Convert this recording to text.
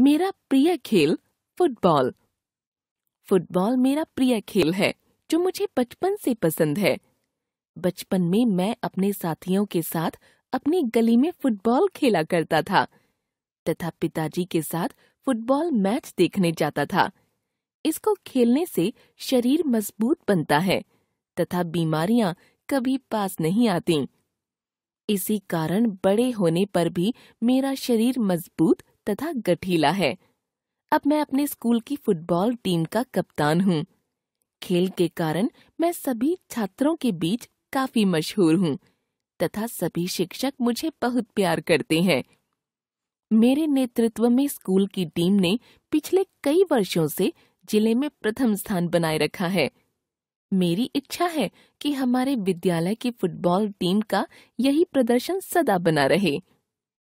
मेरा प्रिय खेल फुटबॉल फुटबॉल मेरा प्रिय खेल है जो मुझे बचपन से पसंद है बचपन में मैं अपने साथियों के साथ अपनी गली में फुटबॉल खेला करता था तथा पिताजी के साथ फुटबॉल मैच देखने जाता था इसको खेलने से शरीर मजबूत बनता है तथा बीमारियां कभी पास नहीं आती इसी कारण बड़े होने पर भी मेरा शरीर मजबूत तथा गठीला है अब मैं अपने स्कूल की फुटबॉल टीम का कप्तान हूँ खेल के कारण मैं सभी छात्रों के बीच काफी मशहूर हूँ तथा सभी शिक्षक मुझे बहुत प्यार करते हैं मेरे नेतृत्व में स्कूल की टीम ने पिछले कई वर्षों से जिले में प्रथम स्थान बनाए रखा है मेरी इच्छा है कि हमारे विद्यालय की फुटबॉल टीम का यही प्रदर्शन सदा बना रहे